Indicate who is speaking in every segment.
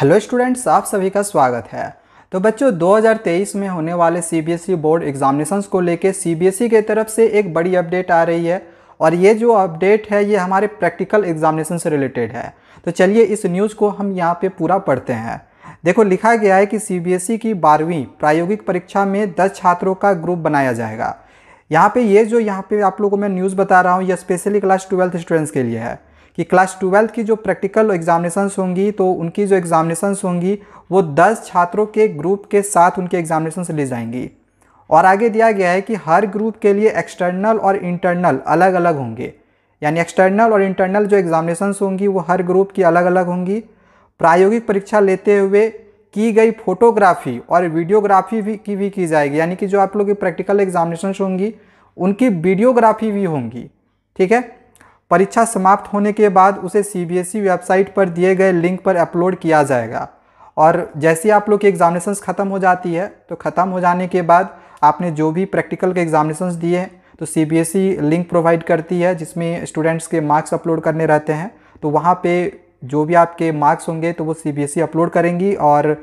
Speaker 1: hello students आप सभी का स्वागत है तो बच्चों 2023 में होने वाले सीबीएसई e बोर्ड एग्जामिनेशंस को लेके सीबीएसई e की तरफ से एक बड़ी अपडेट आ रही है और ये जो अपडेट है ये हमारे प्रैक्टिकल एग्जामिनेशन से रिलेटेड है तो चलिए इस न्यूज़ को हम यहाँ पे पूरा पढ़ते हैं देखो लिखा गया है कि सी e की बारहवीं प्रायोगिक परीक्षा में दस छात्रों का ग्रुप बनाया जाएगा यहाँ पर ये जो यहाँ पर आप लोगों को मैं न्यूज़ बता रहा हूँ ये स्पेशली क्लास ट्वेल्थ स्टूडेंट्स के लिए है कि क्लास ट्वेल्थ की जो प्रैक्टिकल एग्जामिनेशंस होंगी तो उनकी जो एग्जामिनेशंस होंगी वो दस छात्रों के ग्रुप के साथ उनकी एग्जामिनेशंस ली जाएंगी और आगे दिया गया है कि हर ग्रुप के लिए एक्सटर्नल और इंटरनल अलग अलग होंगे यानी एक्सटर्नल और इंटरनल जो एग्जामिनेशंस होंगी वो हर ग्रुप की अलग अलग होंगी प्रायोगिक परीक्षा लेते हुए की गई फोटोग्राफी और वीडियोग्राफी भी की भी की जाएगी यानी कि जो आप लोग की प्रैक्टिकल एग्जामिनेशंस होंगी उनकी वीडियोग्राफी भी होंगी ठीक है परीक्षा समाप्त होने के बाद उसे ई वेबसाइट e पर दिए गए लिंक पर अपलोड किया जाएगा और जैसे आप लोग की एग्ज़ामिनेशन ख़त्म हो जाती है तो ख़त्म हो जाने के बाद आपने जो भी प्रैक्टिकल के एग्ज़ामिनेशन दिए हैं तो ई लिंक प्रोवाइड करती है जिसमें स्टूडेंट्स के मार्क्स अपलोड करने रहते हैं तो वहाँ पे जो भी आपके मार्क्स होंगे तो वो ई अपलोड e करेंगी और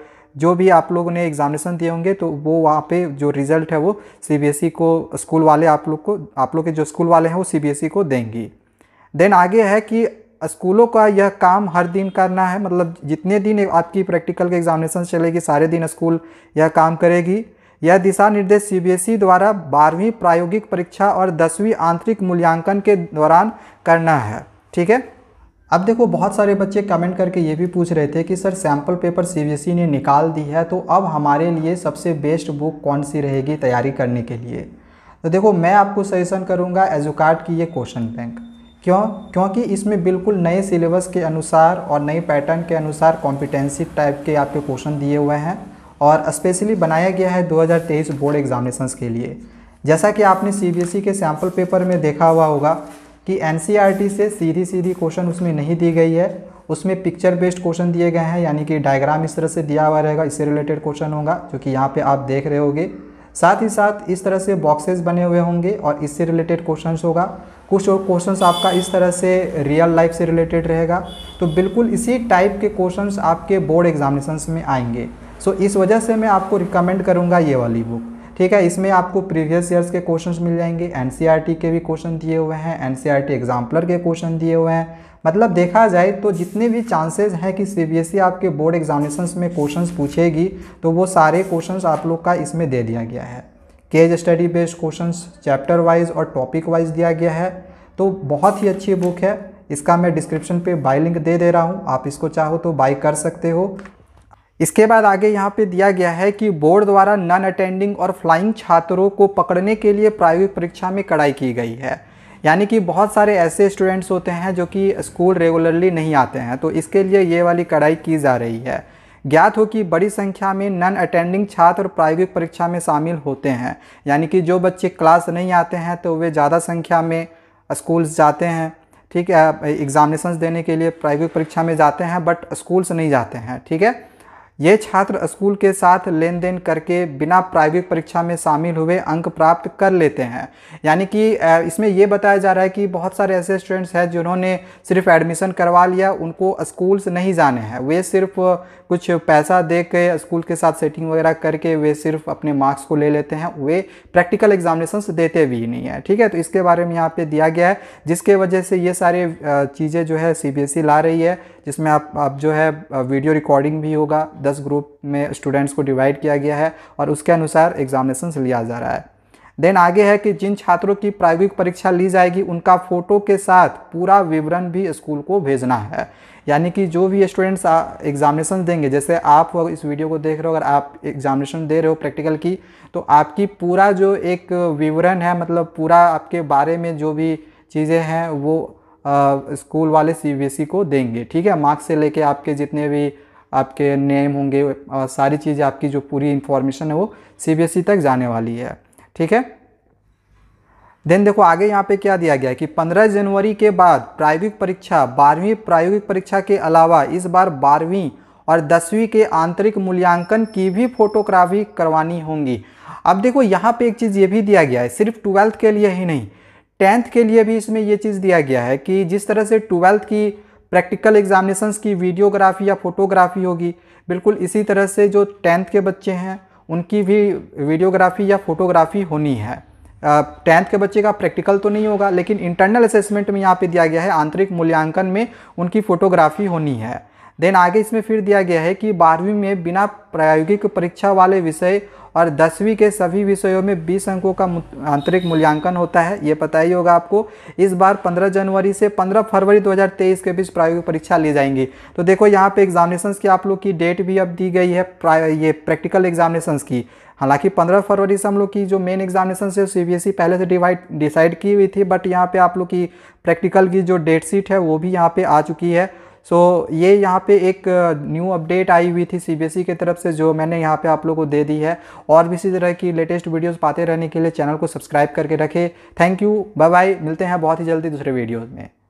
Speaker 1: जो भी आप लोगों ने एग्ज़ामिनेशन दिए होंगे तो वो वहाँ पे जो रिज़ल्ट है वो ई e को स्कूल वाले आप लोग को आप लोग के जो स्कूल वाले हैं वो ई को देंगी देन आगे है कि स्कूलों का यह काम हर दिन करना है मतलब जितने दिन आपकी प्रैक्टिकल के एग्जामिनेशन चलेगी सारे दिन स्कूल यह काम करेगी यह दिशा निर्देश सी e द्वारा बारहवीं प्रायोगिक परीक्षा और दसवीं आंतरिक मूल्यांकन के दौरान करना है ठीक है अब देखो बहुत सारे बच्चे कमेंट करके ये भी पूछ रहे थे कि सर सैम्पल पेपर सी ने निकाल दी है तो अब हमारे लिए सबसे बेस्ट बुक कौन सी रहेगी तैयारी करने के लिए तो देखो मैं आपको सजेशन करूँगा एजुकार्ड की ये क्वेश्चन बैंक क्यों क्योंकि इसमें बिल्कुल नए सिलेबस के अनुसार और नए पैटर्न के अनुसार कॉम्पिटेंसी टाइप के आपके क्वेश्चन दिए हुए हैं और स्पेशली बनाया गया है 2023 बोर्ड एग्जामिनेशंस के लिए जैसा कि आपने सीबीएसई e के सैम्पल पेपर में देखा हुआ होगा कि एनसीईआरटी e से सीधी सीधी क्वेश्चन उसमें नहीं दी गई है उसमें पिक्चर बेस्ड क्वेश्चन दिए गए हैं यानी कि डायग्राम इस तरह से दिया हुआ रहेगा इससे रिलेटेड क्वेश्चन होगा जो कि यहाँ पे आप देख रहे होगे साथ ही साथ इस तरह से बॉक्सेस बने हुए होंगे और इससे रिलेटेड क्वेश्चंस होगा कुछ और क्वेश्चन आपका इस तरह से रियल लाइफ से रिलेटेड रहेगा तो बिल्कुल इसी टाइप के क्वेश्चन आपके बोर्ड एग्जामिनेशन में आएंगे सो so, इस वजह से मैं आपको रिकमेंड करूँगा ये वाली बुक ठीक है इसमें आपको प्रीवियस ईयर्स के क्वेश्चंस मिल जाएंगे एनसीईआरटी e के भी क्वेश्चन दिए हुए हैं एनसीईआरटी एग्जाम्पलर e के क्वेश्चन दिए हुए हैं मतलब देखा जाए तो जितने भी चांसेस हैं कि सीबीएसई e आपके बोर्ड एग्जामिनेशंस में क्वेश्चंस पूछेगी तो वो सारे क्वेश्चंस आप लोग का इसमें दे दिया गया है case study based questions chapter wise और टॉपिक वाइज दिया गया है तो बहुत ही अच्छी बुक है इसका मैं डिस्क्रिप्शन पे बाय लिंक दे दे रहा हूँ आप इसको चाहो तो बाय कर सकते हो इसके बाद आगे यहाँ पे दिया गया है कि बोर्ड द्वारा नॉन अटेंडिंग और फ्लाइंग छात्रों को पकड़ने के लिए प्रायोगिक परीक्षा में कड़ाई की गई है यानी कि बहुत सारे ऐसे स्टूडेंट्स होते हैं जो कि स्कूल रेगुलरली नहीं आते हैं तो इसके लिए ये वाली कड़ाई की जा रही है ज्ञात हो कि बड़ी संख्या में नन अटेंडिंग छात्र प्रायोगिक परीक्षा में शामिल होते हैं यानी कि जो बच्चे क्लास नहीं आते हैं तो वे ज़्यादा संख्या में स्कूल्स जाते हैं ठीक है एग्जामिनेशन देने के लिए प्रायोगिक परीक्षा में जाते हैं बट स्कूल्स नहीं जाते हैं ठीक है ये छात्र स्कूल के साथ लेन देन करके बिना प्रायोगिक परीक्षा में शामिल हुए अंक प्राप्त कर लेते हैं यानी कि इसमें यह बताया जा रहा है कि बहुत सारे ऐसे स्टूडेंट्स हैं जिन्होंने सिर्फ एडमिशन करवा लिया उनको स्कूल्स नहीं जाने हैं वे सिर्फ कुछ पैसा दे के स्कूल के साथ सेटिंग वगैरह करके वे सिर्फ अपने मार्क्स को ले लेते हैं वे प्रैक्टिकल एग्जामिनेशन देते भी नहीं है ठीक है तो इसके बारे में यहाँ पर दिया गया है जिसके वजह से ये सारे चीज़ें जो है सी e ला रही है जिसमें आप आप जो है वीडियो रिकॉर्डिंग भी होगा दस ग्रुप में स्टूडेंट्स को डिवाइड किया गया है और उसके अनुसार एग्जामिनेशन लिया जा रहा है देन आगे है कि जिन छात्रों की प्रायोगिक परीक्षा ली जाएगी उनका फ़ोटो के साथ पूरा विवरण भी स्कूल को भेजना है यानी कि जो भी स्टूडेंट्स एग्जामिनेशन देंगे जैसे आप इस वीडियो को देख रहे हो अगर आप एग्जामिनेशन दे रहे हो प्रैक्टिकल की तो आपकी पूरा जो एक विवरण है मतलब पूरा आपके बारे में जो भी चीज़ें हैं वो स्कूल वाले सी e को देंगे ठीक है मार्क्स से लेके आपके जितने भी आपके नेम होंगे आ, सारी चीज़ आपकी जो पूरी इन्फॉर्मेशन है वो सी e तक जाने वाली है ठीक है देन देखो आगे यहाँ पे क्या दिया गया है कि 15 जनवरी के बाद प्रायोगिक परीक्षा बारहवीं प्रायोगिक परीक्षा के अलावा इस बार बारहवीं और दसवीं के आंतरिक मूल्यांकन की भी फोटोग्राफी करवानी होंगी अब देखो यहाँ पे एक चीज़ ये भी दिया गया है सिर्फ ट्वेल्थ के लिए ही नहीं टेंथ के लिए भी इसमें ये चीज़ दिया गया है कि जिस तरह से ट्वेल्थ की प्रैक्टिकल एग्जामिनेशंस की वीडियोग्राफी या फोटोग्राफी होगी बिल्कुल इसी तरह से जो टेंथ के बच्चे हैं उनकी भी वीडियोग्राफी या फोटोग्राफी होनी है टेंथ के बच्चे का प्रैक्टिकल तो नहीं होगा लेकिन इंटरनल असेसमेंट में यहाँ पे दिया गया है आंतरिक मूल्यांकन में उनकी फ़ोटोग्राफी होनी है देन आगे इसमें फिर दिया गया है कि बारहवीं में बिना प्रायोगिक परीक्षा वाले विषय और दसवीं के सभी विषयों में बीस अंकों का आंतरिक मूल्यांकन होता है ये पता ही होगा आपको इस बार 15 जनवरी से 15 फरवरी 2023 के बीच प्रायोगिक परीक्षा ली जाएंगी तो देखो यहाँ पे एग्जामिनेशंस की आप लोग की डेट भी अब दी गई है ये प्रैक्टिकल एग्जामिनेशंस की हालांकि 15 फरवरी से हम लोग की जो मेन एग्जामिनेशन है सीबीएसई e पहले से डिवाइड डिसाइड की हुई थी बट यहाँ पे आप लोग की प्रैक्टिकल की जो डेट शीट है वो भी यहाँ पे आ चुकी है सो so, ये यहाँ पे एक न्यू अपडेट आई हुई थी सीबीएसई e की तरफ से जो मैंने यहाँ पे आप लोग को दे दी है और भी इसी तरह की लेटेस्ट वीडियोस पाते रहने के लिए चैनल को सब्सक्राइब करके रखें थैंक यू बाय बाय मिलते हैं बहुत ही जल्दी दूसरे वीडियोज़ में